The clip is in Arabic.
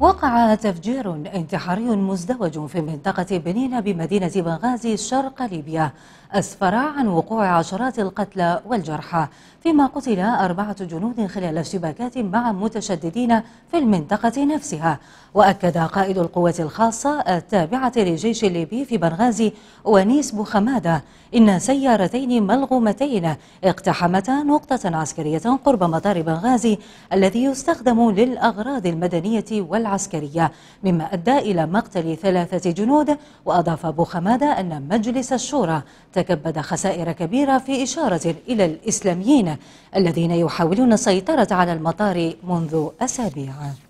وقع تفجير انتحاري مزدوج في منطقة بنينة بمدينة بنغازي شرق ليبيا أسفر عن وقوع عشرات القتلى والجرحى فيما قتل أربعة جنود خلال اشتباكات مع متشددين في المنطقة نفسها وأكد قائد القوة الخاصة التابعة للجيش الليبي في بنغازي ونيس بوخمادة إن سيارتين ملغومتين اقتحمتا نقطة عسكرية قرب مطار بنغازي الذي يستخدم للأغراض المدنية والعالمية العسكرية مما أدى إلى مقتل ثلاثة جنود وأضاف أبو خمادة أن مجلس الشورى تكبد خسائر كبيرة في إشارة إلى الإسلاميين الذين يحاولون السيطرة على المطار منذ أسابيع